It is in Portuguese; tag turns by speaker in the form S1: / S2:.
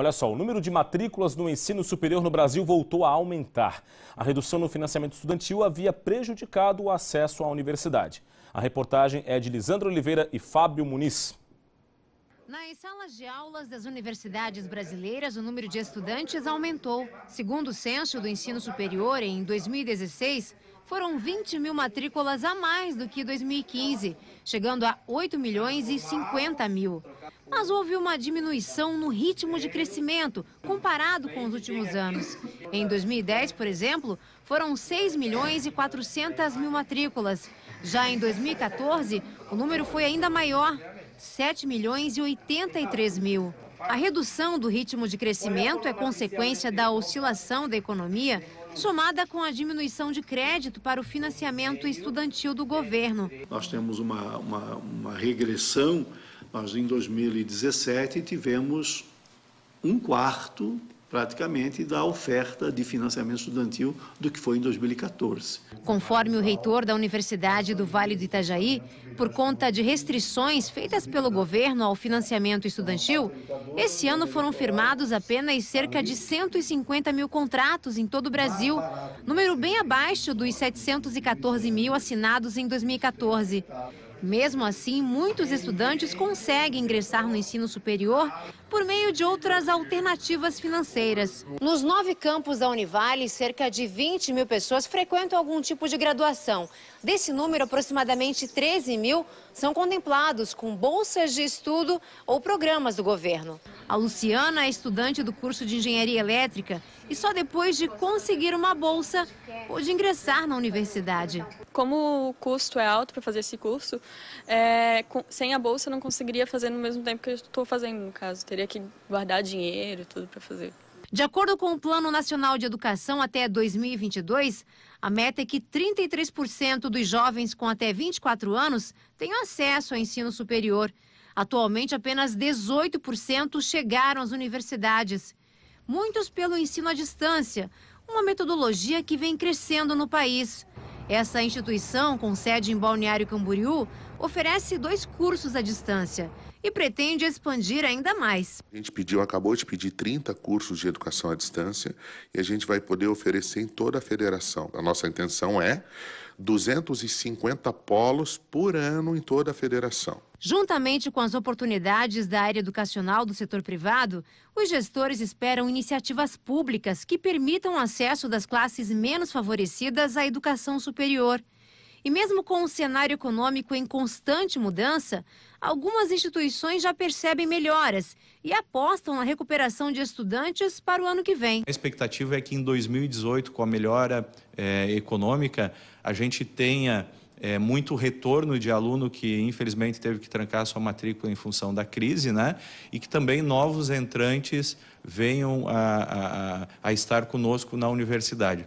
S1: Olha só, o número de matrículas no ensino superior no Brasil voltou a aumentar. A redução no financiamento estudantil havia prejudicado o acesso à universidade. A reportagem é de Lisandro Oliveira e Fábio Muniz. Nas salas de aulas das universidades brasileiras, o número de estudantes aumentou. Segundo o Censo do Ensino Superior, em 2016, foram 20 mil matrículas a mais do que 2015, chegando a 8 milhões e 50 mil. Mas houve uma diminuição no ritmo de crescimento comparado com os últimos anos. Em 2010, por exemplo, foram 6 milhões e 400 mil matrículas. Já em 2014, o número foi ainda maior, 7 milhões e 83 mil. A redução do ritmo de crescimento é consequência da oscilação da economia somada com a diminuição de crédito para o financiamento estudantil do governo. Nós temos uma, uma, uma regressão, nós em 2017 tivemos um quarto praticamente da oferta de financiamento estudantil do que foi em 2014. Conforme o reitor da Universidade do Vale do Itajaí, por conta de restrições feitas pelo governo ao financiamento estudantil, esse ano foram firmados apenas cerca de 150 mil contratos em todo o Brasil, número bem abaixo dos 714 mil assinados em 2014. Mesmo assim, muitos estudantes conseguem ingressar no ensino superior por meio de outras alternativas financeiras. Nos nove campos da Univale, cerca de 20 mil pessoas frequentam algum tipo de graduação. Desse número, aproximadamente 13 mil são contemplados com bolsas de estudo ou programas do governo. A Luciana é estudante do curso de Engenharia Elétrica e só depois de conseguir uma bolsa pôde ingressar na universidade. Como o custo é alto para fazer esse curso, é, sem a bolsa eu não conseguiria fazer no mesmo tempo que eu estou fazendo, no caso, teria teria que guardar dinheiro, tudo para fazer. De acordo com o Plano Nacional de Educação até 2022, a meta é que 33% dos jovens com até 24 anos tenham acesso ao ensino superior. Atualmente, apenas 18% chegaram às universidades. Muitos pelo ensino à distância, uma metodologia que vem crescendo no país. Essa instituição, com sede em Balneário Camboriú, oferece dois cursos à distância e pretende expandir ainda mais. A gente pediu, acabou de pedir 30 cursos de educação à distância e a gente vai poder oferecer em toda a federação. A nossa intenção é 250 polos por ano em toda a federação. Juntamente com as oportunidades da área educacional do setor privado, os gestores esperam iniciativas públicas que permitam o acesso das classes menos favorecidas à educação superior. E mesmo com o um cenário econômico em constante mudança, algumas instituições já percebem melhoras e apostam na recuperação de estudantes para o ano que vem. A expectativa é que em 2018, com a melhora é, econômica, a gente tenha é, muito retorno de aluno que infelizmente teve que trancar sua matrícula em função da crise, né? E que também novos entrantes venham a, a, a estar conosco na universidade.